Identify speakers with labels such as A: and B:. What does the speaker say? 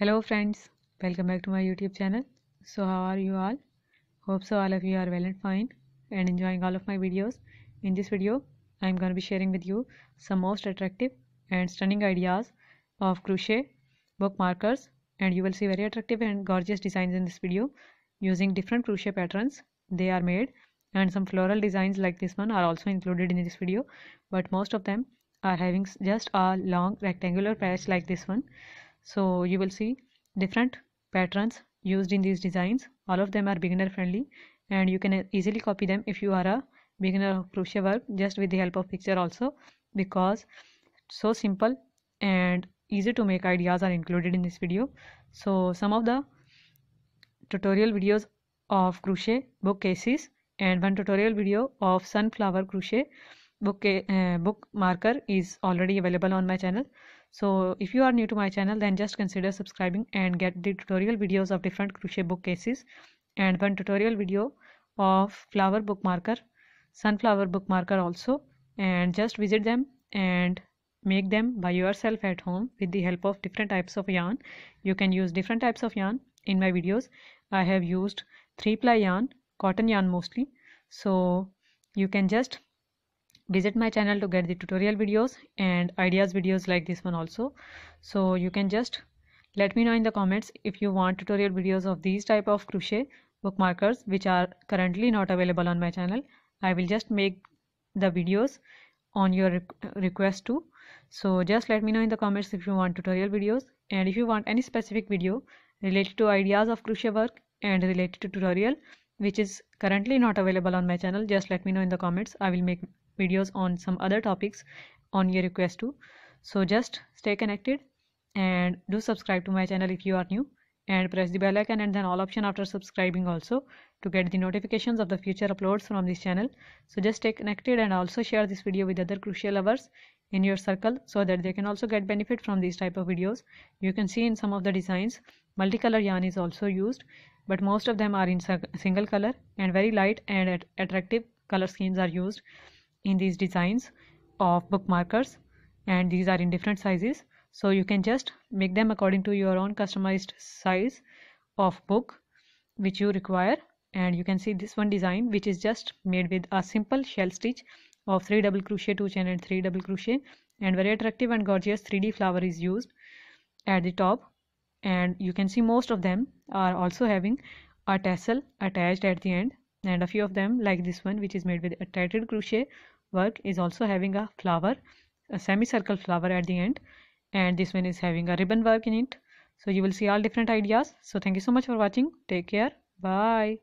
A: hello friends welcome back to my youtube channel so how are you all hope so all of you are well and fine and enjoying all of my videos in this video i'm going to be sharing with you some most attractive and stunning ideas of crochet book markers and you will see very attractive and gorgeous designs in this video using different crochet patterns they are made and some floral designs like this one are also included in this video but most of them are having just a long rectangular patch like this one so you will see different patterns used in these designs all of them are beginner friendly and you can easily copy them if you are a beginner of crochet work just with the help of picture also because so simple and easy to make ideas are included in this video so some of the tutorial videos of crochet bookcases and one tutorial video of sunflower crochet book uh, eh, book marker is already available on my channel so if you are new to my channel then just consider subscribing and get the tutorial videos of different crochet bookcases and one tutorial video of flower bookmarker sunflower bookmarker also and just visit them and make them by yourself at home with the help of different types of yarn you can use different types of yarn in my videos i have used three ply yarn cotton yarn mostly so you can just visit my channel to get the tutorial videos and ideas videos like this one also so you can just let me know in the comments if you want tutorial videos of these type of crochet bookmarkers which are currently not available on my channel i will just make the videos on your request too so just let me know in the comments if you want tutorial videos and if you want any specific video related to ideas of crochet work and related to tutorial which is currently not available on my channel just let me know in the comments i will make videos on some other topics on your request too so just stay connected and do subscribe to my channel if you are new and press the bell icon and then all option after subscribing also to get the notifications of the future uploads from this channel so just stay connected and also share this video with other crucial lovers in your circle so that they can also get benefit from these type of videos you can see in some of the designs multicolor yarn is also used but most of them are in single color and very light and attractive color schemes are used in these designs of bookmarkers and these are in different sizes so you can just make them according to your own customized size of book which you require and you can see this one design which is just made with a simple shell stitch of 3 double crochet 2 chain and 3 double crochet and very attractive and gorgeous 3d flower is used at the top and you can see most of them are also having a tassel attached at the end and a few of them like this one which is made with a tattered crochet work is also having a flower a semicircle flower at the end and this one is having a ribbon work in it so you will see all different ideas so thank you so much for watching take care bye